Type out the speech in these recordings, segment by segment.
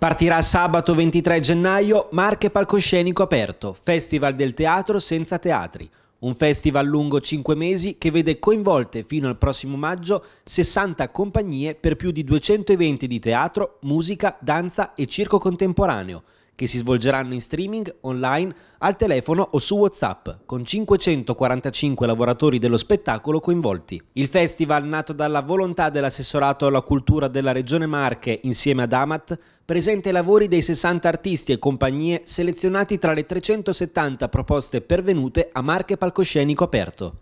Partirà sabato 23 gennaio Marche Palcoscenico Aperto, Festival del Teatro senza teatri. Un festival lungo 5 mesi che vede coinvolte fino al prossimo maggio 60 compagnie per più di 200 eventi di teatro, musica, danza e circo contemporaneo che si svolgeranno in streaming, online, al telefono o su WhatsApp, con 545 lavoratori dello spettacolo coinvolti. Il festival, nato dalla volontà dell'assessorato alla cultura della Regione Marche insieme ad Amat, presenta i lavori dei 60 artisti e compagnie selezionati tra le 370 proposte pervenute a Marche Palcoscenico Aperto.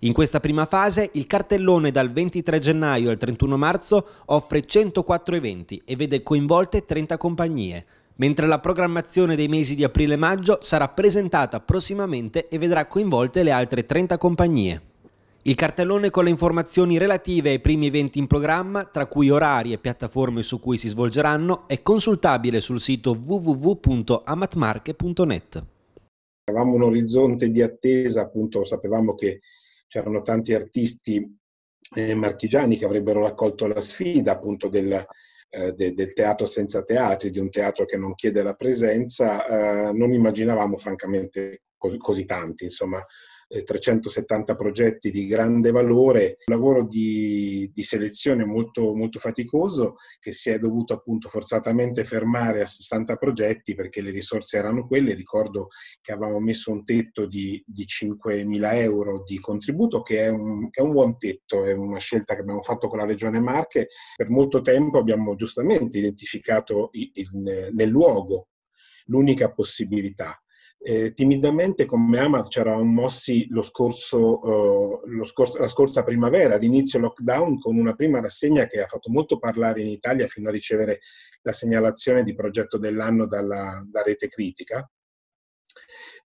In questa prima fase il cartellone dal 23 gennaio al 31 marzo offre 104 eventi e vede coinvolte 30 compagnie, mentre la programmazione dei mesi di aprile e maggio sarà presentata prossimamente e vedrà coinvolte le altre 30 compagnie. Il cartellone con le informazioni relative ai primi eventi in programma, tra cui orari e piattaforme su cui si svolgeranno, è consultabile sul sito www.amatmarche.net. Avevamo un orizzonte di attesa, appunto sapevamo che c'erano tanti artisti eh, marchigiani che avrebbero raccolto la sfida appunto del, eh, de, del teatro senza teatri, di un teatro che non chiede la presenza, eh, non immaginavamo francamente cos- così tanti, insomma, eh, 370 progetti di grande valore, un lavoro di, di selezione molto, molto, faticoso che si è dovuto appunto forzatamente fermare a 60 progetti perché le risorse erano quelle, ricordo che avevamo messo un tetto di, di 5.000 euro di contributo che è, un, che è un buon tetto, è una scelta che abbiamo fatto con la Regione Marche, per molto tempo abbiamo giustamente identificato il, il, nel luogo l'unica possibilità eh, timidamente come AMAD ci eravamo mossi lo scorso, eh, lo scorso, la scorsa primavera, ad inizio lockdown, con una prima rassegna che ha fatto molto parlare in Italia fino a ricevere la segnalazione di progetto dell'anno dalla, da Rete Critica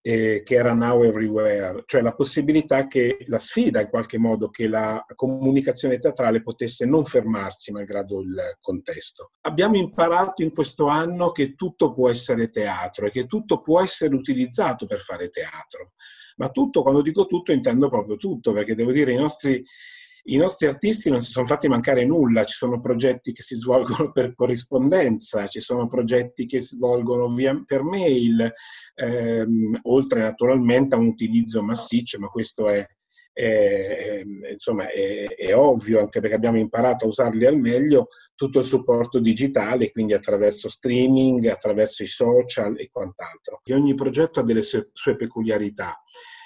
eh, che era Now Everywhere, cioè la possibilità che la sfida in qualche modo che la comunicazione teatrale potesse non fermarsi malgrado il contesto. Abbiamo imparato in questo anno che tutto può essere teatro e che tutto può essere utilizzato per fare teatro, ma tutto, quando dico tutto intendo proprio tutto, perché devo dire i nostri i nostri artisti non si sono fatti mancare nulla, ci sono progetti che si svolgono per corrispondenza, ci sono progetti che si svolgono via, per mail, ehm, oltre naturalmente a un utilizzo massiccio, ma questo è, è, insomma, è, è, ovvio, anche perché abbiamo imparato a usarli al meglio, tutto il supporto digitale, quindi attraverso streaming, attraverso i social e quant'altro. E ogni progetto ha delle sue peculiarità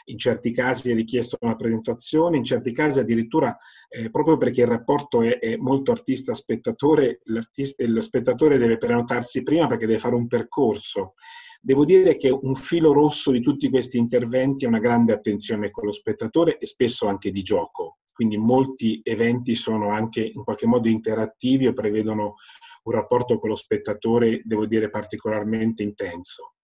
in certi casi è richiesta una presentazione, in certi casi addirittura eh, proprio perché il rapporto è, è molto artista-spettatore, lo spettatore deve prenotarsi prima perché deve fare un percorso. Devo dire che un filo rosso di tutti questi interventi è una grande attenzione con lo spettatore e spesso anche di gioco. Quindi molti eventi sono anche in qualche modo interattivi o prevedono un rapporto con lo spettatore, devo dire, particolarmente intenso.